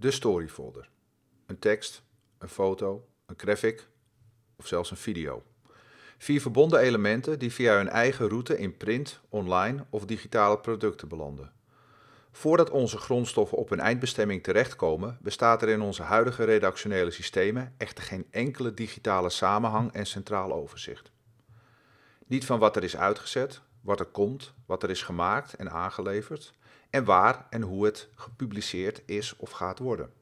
de storyfolder, Een tekst, een foto, een graphic of zelfs een video. Vier verbonden elementen die via hun eigen route in print, online of digitale producten belanden. Voordat onze grondstoffen op hun eindbestemming terechtkomen, bestaat er in onze huidige redactionele systemen echter geen enkele digitale samenhang en centraal overzicht. Niet van wat er is uitgezet, wat er komt, wat er is gemaakt en aangeleverd en waar en hoe het gepubliceerd is of gaat worden.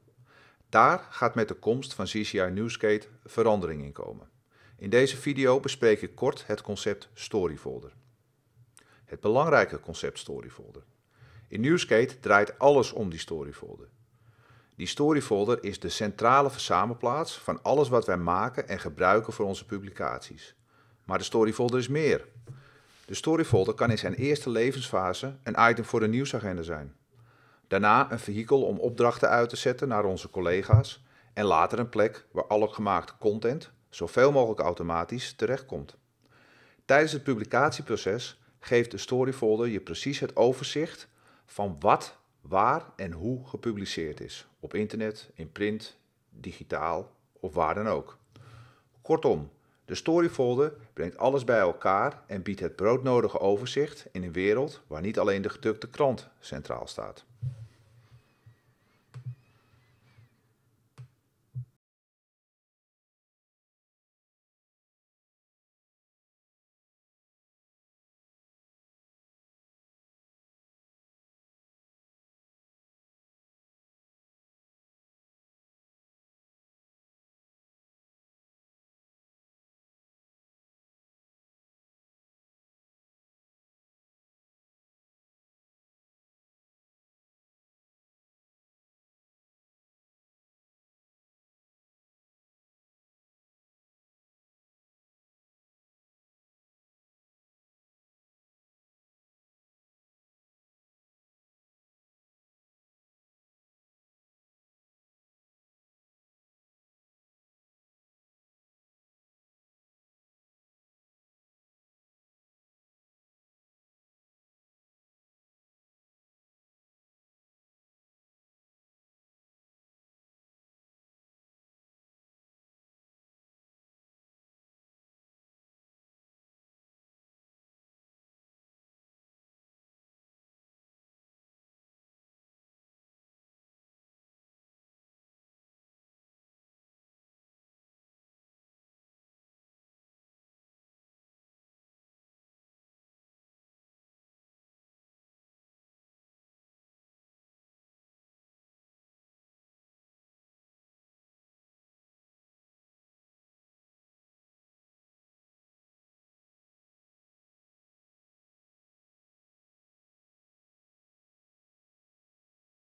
Daar gaat met de komst van CCI Newsgate verandering in komen. In deze video bespreek ik kort het concept Storyfolder. Het belangrijke concept Storyfolder. In Newsgate draait alles om die Storyfolder. Die Storyfolder is de centrale verzamelplaats van alles wat wij maken en gebruiken voor onze publicaties. Maar de Storyfolder is meer. De storyfolder kan in zijn eerste levensfase een item voor de nieuwsagenda zijn. Daarna een vehikel om opdrachten uit te zetten naar onze collega's en later een plek waar alle gemaakte content zoveel mogelijk automatisch terechtkomt. Tijdens het publicatieproces geeft de storyfolder je precies het overzicht van wat, waar en hoe gepubliceerd is. Op internet, in print, digitaal of waar dan ook. Kortom, de storyfolder brengt alles bij elkaar en biedt het broodnodige overzicht in een wereld waar niet alleen de gedrukte krant centraal staat.